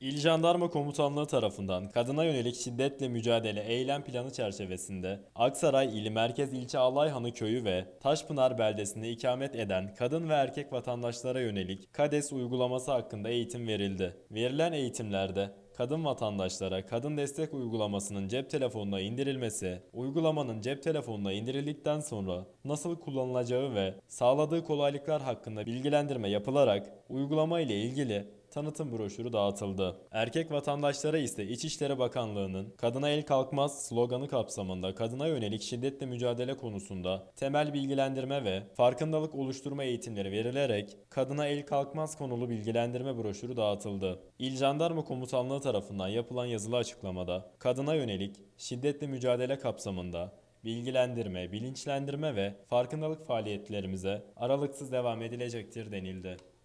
İl Jandarma Komutanlığı tarafından kadına yönelik şiddetle mücadele eylem planı çerçevesinde Aksaray ili Merkez İlçe Alayhanı Köyü ve Taşpınar Beldesi'nde ikamet eden kadın ve erkek vatandaşlara yönelik KADES uygulaması hakkında eğitim verildi. Verilen eğitimlerde kadın vatandaşlara kadın destek uygulamasının cep telefonuna indirilmesi, uygulamanın cep telefonuna indirildikten sonra nasıl kullanılacağı ve sağladığı kolaylıklar hakkında bilgilendirme yapılarak uygulama ile ilgili tanıtım broşürü dağıtıldı. Erkek vatandaşlara ise İçişleri Bakanlığı'nın Kadına El Kalkmaz sloganı kapsamında kadına yönelik şiddetle mücadele konusunda temel bilgilendirme ve farkındalık oluşturma eğitimleri verilerek Kadına El Kalkmaz konulu bilgilendirme broşürü dağıtıldı. İl Jandarma Komutanlığı tarafından yapılan yazılı açıklamada kadına yönelik şiddetle mücadele kapsamında bilgilendirme, bilinçlendirme ve farkındalık faaliyetlerimize aralıksız devam edilecektir denildi.